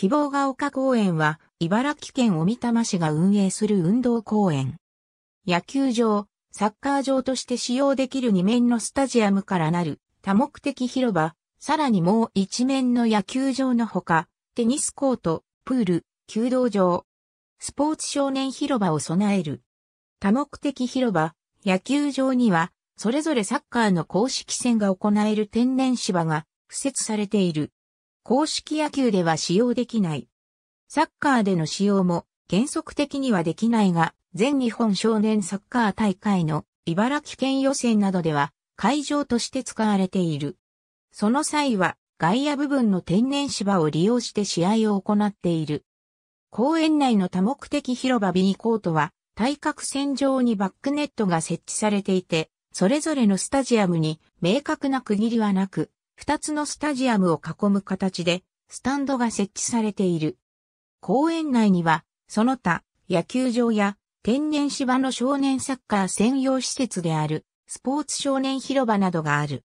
希望が丘公園は、茨城県小美玉市が運営する運動公園。野球場、サッカー場として使用できる2面のスタジアムからなる多目的広場、さらにもう1面の野球場のほか、テニスコート、プール、弓道場、スポーツ少年広場を備える。多目的広場、野球場には、それぞれサッカーの公式戦が行える天然芝が、付設されている。公式野球では使用できない。サッカーでの使用も原則的にはできないが、全日本少年サッカー大会の茨城県予選などでは会場として使われている。その際は外野部分の天然芝を利用して試合を行っている。公園内の多目的広場 B コートは対角線上にバックネットが設置されていて、それぞれのスタジアムに明確な区切りはなく、二つのスタジアムを囲む形で、スタンドが設置されている。公園内には、その他、野球場や天然芝の少年サッカー専用施設である、スポーツ少年広場などがある。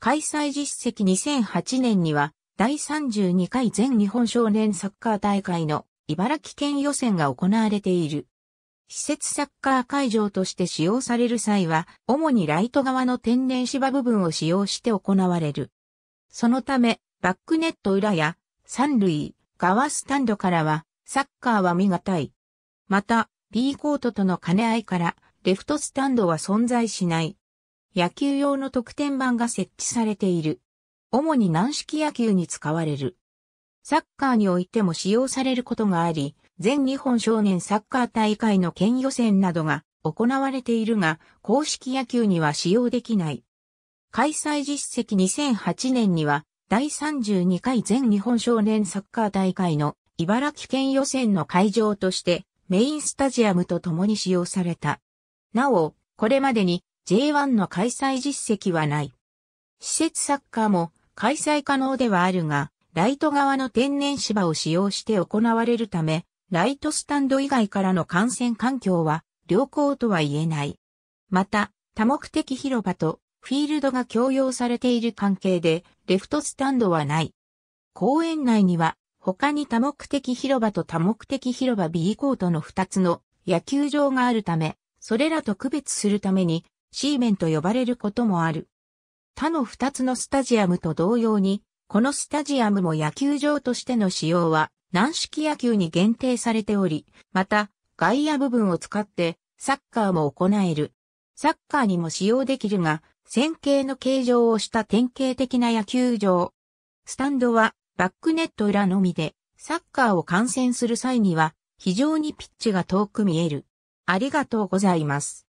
開催実績2008年には、第32回全日本少年サッカー大会の茨城県予選が行われている。施設サッカー会場として使用される際は、主にライト側の天然芝部分を使用して行われる。そのため、バックネット裏や、三塁、側スタンドからは、サッカーは見がたい。また、B コートとの兼ね合いから、レフトスタンドは存在しない。野球用の得点板が設置されている。主に軟式野球に使われる。サッカーにおいても使用されることがあり、全日本少年サッカー大会の県予選などが行われているが、公式野球には使用できない。開催実績2008年には、第32回全日本少年サッカー大会の茨城県予選の会場としてメインスタジアムと共に使用された。なお、これまでに J1 の開催実績はない。施設サッカーも開催可能ではあるが、ライト側の天然芝を使用して行われるため、ライトスタンド以外からの観戦環境は良好とは言えない。また、多目的広場とフィールドが共用されている関係で、レフトスタンドはない。公園内には、他に多目的広場と多目的広場 B コートの2つの野球場があるため、それらと区別するために、シーメンと呼ばれることもある。他の2つのスタジアムと同様に、このスタジアムも野球場としての使用は、軟式野球に限定されており、また、外野部分を使って、サッカーも行える。サッカーにも使用できるが、線形の形状をした典型的な野球場。スタンドはバックネット裏のみで、サッカーを観戦する際には、非常にピッチが遠く見える。ありがとうございます。